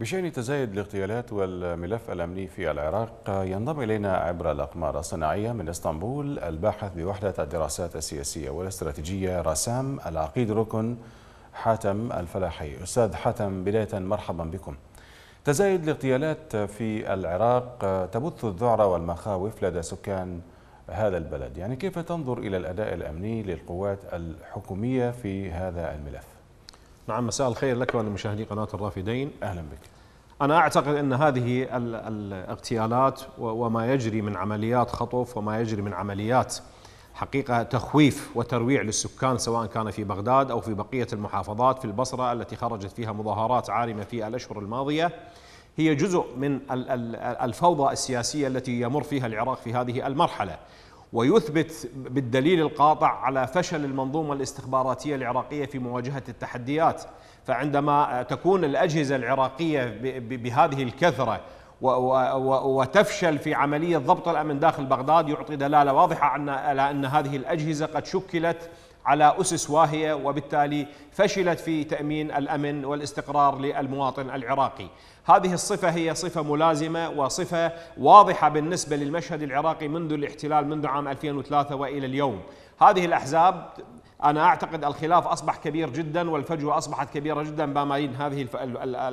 بشأن تزايد الاغتيالات والملف الأمني في العراق ينضم إلينا عبر الأقمار الصناعية من اسطنبول الباحث بوحدة الدراسات السياسية والاستراتيجية رسام العقيد ركن حاتم الفلاحي أستاذ حاتم بداية مرحبا بكم تزايد الاغتيالات في العراق تبث الذعر والمخاوف لدى سكان هذا البلد يعني كيف تنظر إلى الأداء الأمني للقوات الحكومية في هذا الملف؟ نعم مساء الخير لك ولمشاهدي قناة الرافدين أهلا بك أنا أعتقد أن هذه الاغتيالات وما يجري من عمليات خطف وما يجري من عمليات حقيقة تخويف وترويع للسكان سواء كان في بغداد أو في بقية المحافظات في البصرة التي خرجت فيها مظاهرات عارمة في الأشهر الماضية هي جزء من الفوضى السياسية التي يمر فيها العراق في هذه المرحلة ويثبت بالدليل القاطع على فشل المنظومة الاستخباراتية العراقية في مواجهة التحديات فعندما تكون الأجهزة العراقية بهذه الكثرة وتفشل في عملية ضبط الأمن داخل بغداد يعطي دلالة واضحة على أن هذه الأجهزة قد شكلت على اسس واهيه وبالتالي فشلت في تامين الامن والاستقرار للمواطن العراقي. هذه الصفه هي صفه ملازمه وصفه واضحه بالنسبه للمشهد العراقي منذ الاحتلال منذ عام 2003 والى اليوم. هذه الاحزاب أنا أعتقد الخلاف أصبح كبير جدا والفجوة أصبحت كبيرة جدا ما بين هذه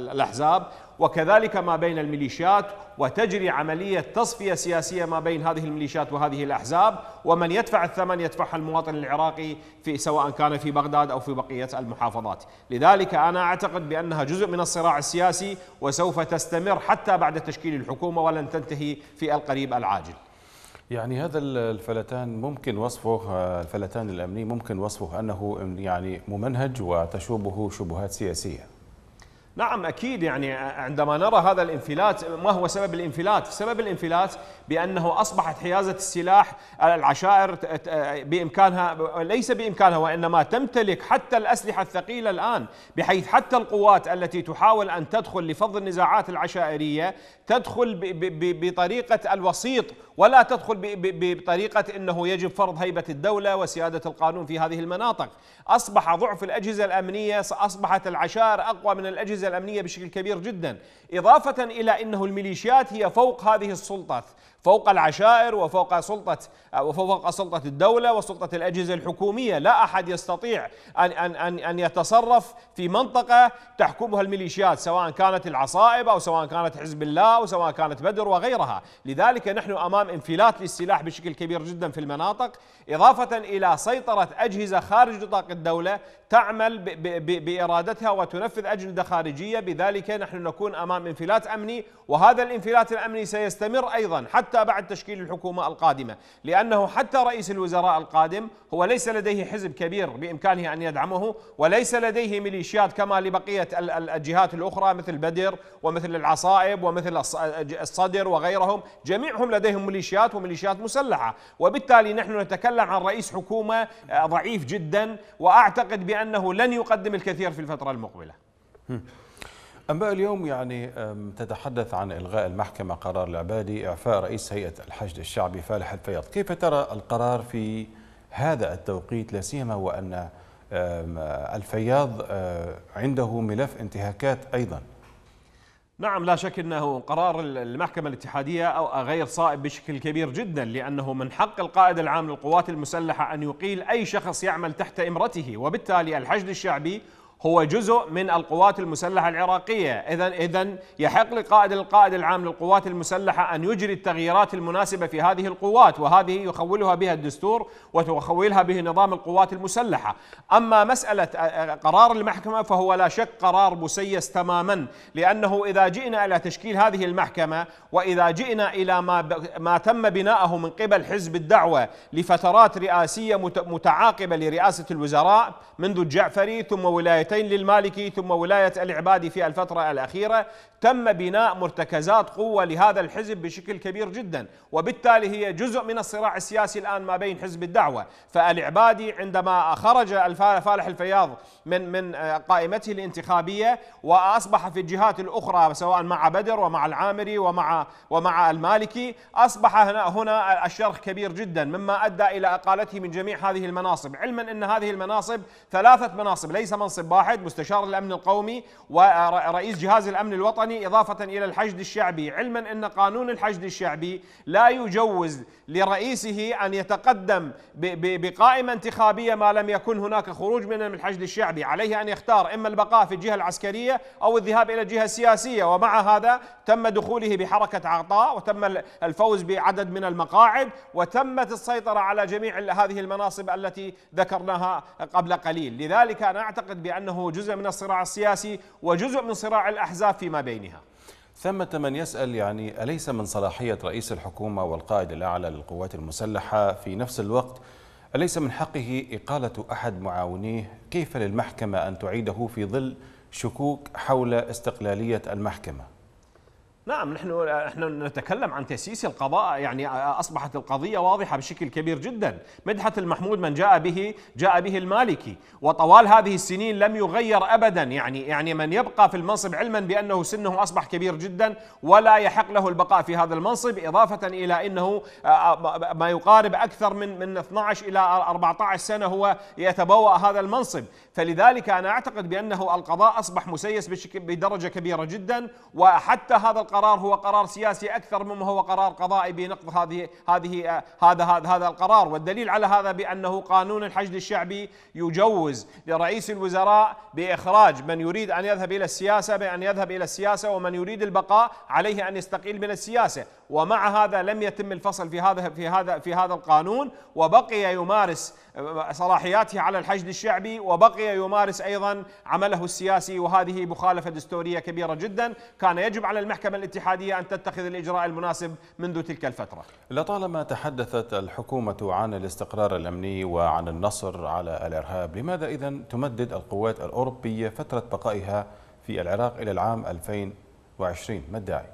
الأحزاب وكذلك ما بين الميليشيات وتجري عملية تصفية سياسية ما بين هذه الميليشيات وهذه الأحزاب ومن يدفع الثمن يدفعها المواطن العراقي في سواء كان في بغداد أو في بقية المحافظات لذلك أنا أعتقد بأنها جزء من الصراع السياسي وسوف تستمر حتى بعد تشكيل الحكومة ولن تنتهي في القريب العاجل يعني هذا الفلتان ممكن وصفه آه، الفلتان الأمني ممكن وصفه أنه يعني ممنهج وتشوبه شبهات سياسية نعم أكيد يعني عندما نرى هذا الانفلات ما هو سبب الانفلات؟ سبب الانفلات بأنه أصبحت حيازة السلاح العشائر بإمكانها ليس بإمكانها وإنما تمتلك حتى الأسلحة الثقيلة الآن بحيث حتى القوات التي تحاول أن تدخل لفض النزاعات العشائرية تدخل بطريقة الوسيط ولا تدخل بطريقة أنه يجب فرض هيبة الدولة وسيادة القانون في هذه المناطق أصبح ضعف الأجهزة الأمنية أصبحت العشائر أقوى من الأجهزة الاجهزه الامنيه بشكل كبير جدا، اضافه الى انه الميليشيات هي فوق هذه السلطات، فوق العشائر وفوق سلطه وفوق سلطه الدوله وسلطه الاجهزه الحكوميه، لا احد يستطيع ان ان ان ان يتصرف في منطقه تحكمها الميليشيات سواء كانت العصائب او سواء كانت حزب الله او سواء كانت بدر وغيرها، لذلك نحن امام انفلات للسلاح بشكل كبير جدا في المناطق، اضافه الى سيطره اجهزه خارج نطاق الدوله تعمل بارادتها وتنفذ اجنده خارجيه خارجية بذلك نحن نكون أمام انفلات أمني وهذا الانفلات الأمني سيستمر أيضا حتى بعد تشكيل الحكومة القادمة لأنه حتى رئيس الوزراء القادم هو ليس لديه حزب كبير بإمكانه أن يدعمه وليس لديه ميليشيات كما لبقية الجهات الأخرى مثل بدر ومثل العصائب ومثل الصدر وغيرهم جميعهم لديهم ميليشيات وميليشيات مسلحة وبالتالي نحن نتكلم عن رئيس حكومة آه، ضعيف جدا وأعتقد بأنه لن يقدم الكثير في الفترة المقبلة أنباء اليوم يعني تتحدث عن إلغاء المحكمة قرار العبادي إعفاء رئيس هيئة الحشد الشعبي فالح الفيض كيف ترى القرار في هذا التوقيت لاسيما وأن الفياض أه، عنده ملف انتهاكات أيضا نعم لا شك أنه قرار المحكمة الاتحادية أو غير صائب بشكل كبير جدا لأنه من حق القائد العام للقوات المسلحة أن يقيل أي شخص يعمل تحت إمرته وبالتالي الحشد الشعبي هو جزء من القوات المسلحة العراقية إذا إذا يحق لقائد القائد العام للقوات المسلحة أن يجري التغييرات المناسبة في هذه القوات وهذه يخولها بها الدستور وتخولها به نظام القوات المسلحة أما مسألة آه، آه، قرار المحكمة فهو لا شك قرار مسيس تماما لأنه إذا جئنا إلى تشكيل هذه المحكمة وإذا جئنا إلى ما, ما تم بناءه من قبل حزب الدعوة لفترات رئاسية متعاقبة لرئاسة الوزراء منذ الجعفري ثم ولايتين ولايتين للمالكي ثم ولاية العبادي في الفترة الأخيرة تم بناء مرتكزات قوة لهذا الحزب بشكل كبير جدا وبالتالي هي جزء من الصراع السياسي الآن ما بين حزب الدعوة فالعبادي عندما خرج فالح الفياض من من آه، قائمته الانتخابية وأصبح في الجهات الأخرى سواء مع بدر ومع العامري ومع ومع المالكي أصبح هنا هنا الشرخ كبير جدا مما أدى إلى أقالته من جميع هذه المناصب علما أن هذه المناصب ثلاثة مناصب ليس منصب واحد واحد مستشار الأمن القومي ورئيس جهاز الأمن الوطني إضافة إلى الحشد الشعبي علما أن قانون الحشد الشعبي لا يجوز لرئيسه أن يتقدم بقائمة انتخابية ما لم يكن هناك خروج من الحشد الشعبي عليه أن يختار إما البقاء في الجهة العسكرية أو الذهاب إلى الجهة السياسية ومع هذا تم دخوله بحركة عطاء وتم الفوز بعدد من المقاعد وتمت السيطرة على جميع هذه المناصب التي ذكرناها قبل قليل لذلك أنا أعتقد بأن لأنه جزء من الصراع السياسي وجزء من صراع الأحزاب فيما بينها ثمة من يسأل يعني أليس من صلاحية رئيس الحكومة والقائد الأعلى للقوات المسلحة في نفس الوقت أليس من حقه إقالة أحد معاونيه كيف للمحكمة أن تعيده في ظل شكوك حول استقلالية المحكمة نعم نحن نحن نتكلم عن تسييس القضاء يعني اصبحت القضيه واضحه بشكل كبير جدا، مدحت المحمود من جاء به جاء به المالكي وطوال هذه السنين لم يغير ابدا يعني يعني من يبقى في المنصب علما بانه سنه اصبح كبير جدا ولا يحق له البقاء في هذا المنصب اضافه الى انه آه، آه، ما يقارب اكثر من من 12 الى 14 سنه هو يتبوأ هذا المنصب، فلذلك انا اعتقد بانه القضاء اصبح مسيس بدرجه كبيره جدا وحتى هذا القرار هو قرار سياسي اكثر مما هو قرار قضائي بنقض هذه هذه آه، هذا هذا هذا القرار والدليل على هذا بانه قانون الحشد الشعبي يجوز لرئيس الوزراء باخراج من يريد ان يذهب الى السياسه بان يذهب الى السياسه ومن يريد البقاء عليه ان يستقيل من السياسه ومع هذا لم يتم الفصل في هذا في هذا في هذا القانون وبقي يمارس آه، صلاحياته على الحشد الشعبي وبقي يمارس ايضا عمله السياسي وهذه مخالفه دستوريه كبيره جدا كان يجب على المحكمه الاتحادية أن تتخذ الإجراء المناسب منذ تلك الفترة لطالما تحدثت الحكومة عن الاستقرار الأمني وعن النصر على الإرهاب لماذا إذا تمدد القوات الأوروبية فترة بقائها في العراق إلى العام 2020 ما الداعي؟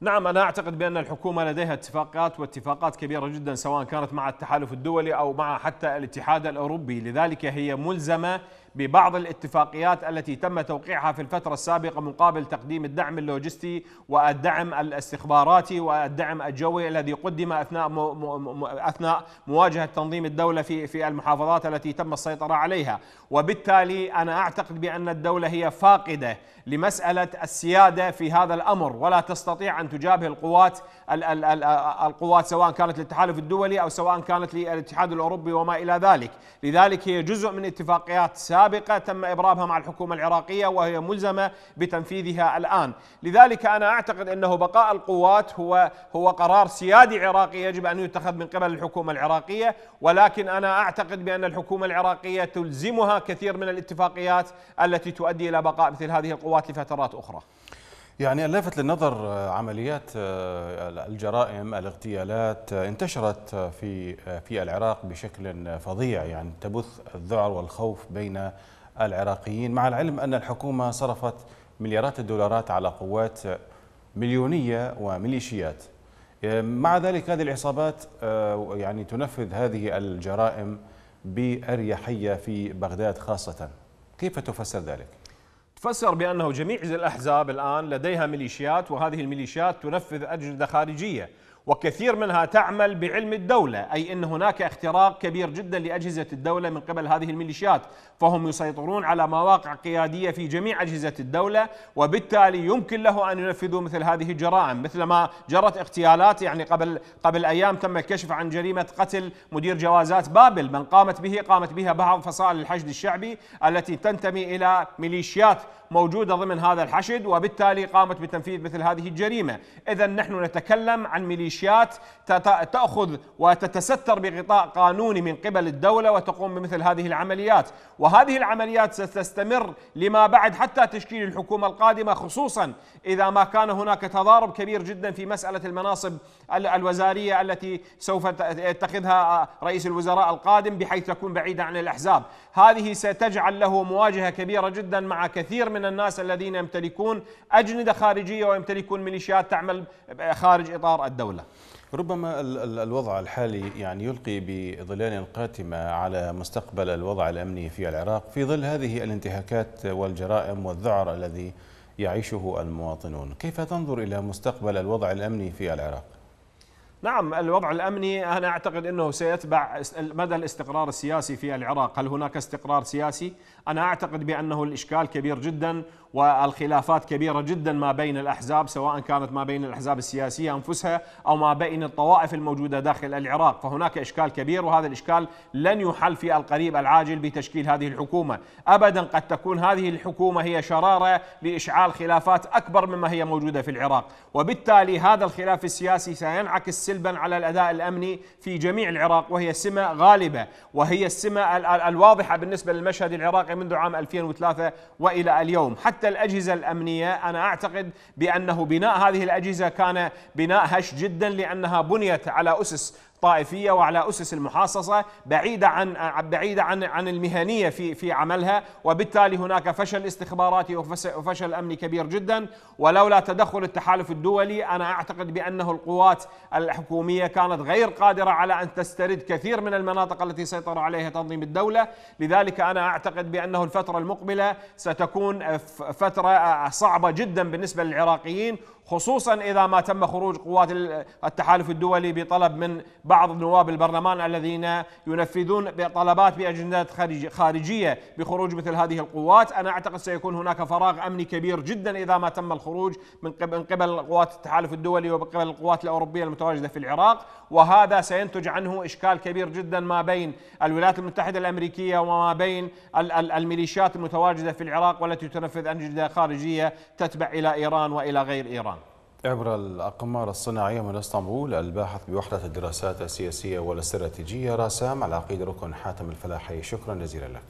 نعم أنا أعتقد بأن الحكومة لديها اتفاقات واتفاقات كبيرة جدا سواء كانت مع التحالف الدولي أو مع حتى الاتحاد الأوروبي لذلك هي ملزمة ببعض الاتفاقيات التي تم توقيعها في الفترة السابقة مقابل تقديم الدعم اللوجستي والدعم الاستخباراتي والدعم الجوي الذي قدم أثناء أثناء مواجهة تنظيم الدولة في في المحافظات التي تم السيطرة عليها وبالتالي أنا أعتقد بأن الدولة هي فاقدة لمسألة السيادة في هذا الأمر ولا تستطيع أن تجابه القوات القوات سواء كانت للتحالف الدولي أو سواء كانت للاتحاد الأوروبي وما إلى ذلك لذلك هي جزء من اتفاقيات سابقة سابقة تم إبرامها مع الحكومة العراقية وهي ملزمة بتنفيذها الآن لذلك أنا أعتقد أنه بقاء القوات هو هو قرار سيادي عراقي يجب أن يتخذ من قبل الحكومة العراقية ولكن أنا أعتقد بأن الحكومة العراقية تلزمها كثير من الاتفاقيات التي تؤدي إلى بقاء مثل هذه القوات لفترات أخرى يعني اللافت للنظر آه، عمليات آه، الجرائم الاغتيالات آه، انتشرت في في العراق بشكل فظيع يعني تبث الذعر والخوف بين العراقيين مع العلم ان الحكومه صرفت مليارات الدولارات على قوات مليونيه وميليشيات مع ذلك هذه العصابات يعني تنفذ هذه الجرائم بأريحية في بغداد خاصة كيف تفسر ذلك؟ تفسر بأنه جميع الأحزاب الآن لديها ميليشيات وهذه الميليشيات تنفذ أجندة خارجية وكثير منها تعمل بعلم الدولة أي أن هناك اختراق كبير جدا لأجهزة الدولة من قبل هذه الميليشيات فهم يسيطرون على مواقع قيادية في جميع أجهزة الدولة وبالتالي يمكن له أن ينفذوا مثل هذه الجرائم مثل ما جرت اغتيالات يعني قبل قبل أيام تم الكشف عن جريمة قتل مدير جوازات بابل من قامت به قامت بها بعض فصائل الحشد الشعبي التي تنتمي إلى ميليشيات موجودة ضمن هذا الحشد وبالتالي قامت بتنفيذ مثل هذه الجريمة إذا نحن نتكلم عن ميليشيات الميليشيات تأخذ وتتستر بغطاء قانوني من قبل الدولة وتقوم بمثل هذه العمليات وهذه العمليات ستستمر لما بعد حتى تشكيل الحكومة القادمة خصوصا إذا ما كان هناك تضارب كبير جدا في مسألة المناصب الوزارية التي سوف يتخذها رئيس الوزراء القادم بحيث تكون بعيدة عن الأحزاب هذه ستجعل له مواجهة كبيرة جدا مع كثير من الناس الذين يمتلكون أجندة خارجية ويمتلكون ميليشيات تعمل خارج إطار الدولة ربما الوضع الحالي يعني يلقي بظلال قاتمة على مستقبل الوضع الأمني في العراق في ظل هذه الانتهاكات والجرائم والذعر الذي يعيشه المواطنون كيف تنظر إلى مستقبل الوضع الأمني في العراق؟ نعم الوضع الأمني أنا أعتقد أنه سيتبع مدى الاستقرار السياسي في العراق هل هناك استقرار سياسي؟ أنا أعتقد بأنه الإشكال كبير جدا والخلافات كبيرة جدا ما بين الأحزاب سواء كانت ما بين الأحزاب السياسية أنفسها أو ما بين الطوائف الموجودة داخل العراق فهناك إشكال كبير وهذا الإشكال لن يحل في القريب العاجل بتشكيل هذه الحكومة أبدا قد تكون هذه الحكومة هي شرارة لإشعال خلافات أكبر مما هي موجودة في العراق وبالتالي هذا الخلاف السياسي سينعكس سلبا على الاداء الامني في جميع العراق وهي سمه غالبه وهي السمه الواضحه بالنسبه للمشهد العراقي منذ عام 2003 والى اليوم، حتى الاجهزه الامنيه انا اعتقد بانه بناء هذه الاجهزه كان بناء هش جدا لانها بنيت على اسس طائفيه وعلى اسس المحاصصه بعيده عن بعيده عن عن المهنيه في في عملها وبالتالي هناك فشل استخباراتي وفشل امني كبير جدا ولولا تدخل التحالف الدولي انا اعتقد بانه القوات الحكوميه كانت غير قادره على ان تسترد كثير من المناطق التي سيطر عليها تنظيم الدوله لذلك انا اعتقد بانه الفتره المقبله ستكون فتره صعبه جدا بالنسبه للعراقيين خصوصا إذا ما تم خروج قوات التحالف الدولي بطلب من بعض نواب البرلمان الذين ينفذون طلبات بأجندات خارجية بخروج مثل هذه القوات أنا أعتقد سيكون هناك فراغ أمني كبير جدا إذا ما تم الخروج من قبل قوات التحالف الدولي ومن قبل القوات الأوروبية المتواجدة في العراق وهذا سينتج عنه إشكال كبير جدا ما بين الولايات المتحدة الأمريكية وما بين الميليشيات المتواجدة في العراق والتي تنفذ أجندة خارجية تتبع إلى إيران وإلى غير إيران عبر الأقمار الصناعية من اسطنبول الباحث بوحدة الدراسات السياسية والاستراتيجية راسام العقيد ركن حاتم الفلاحي شكرا جزيلا لك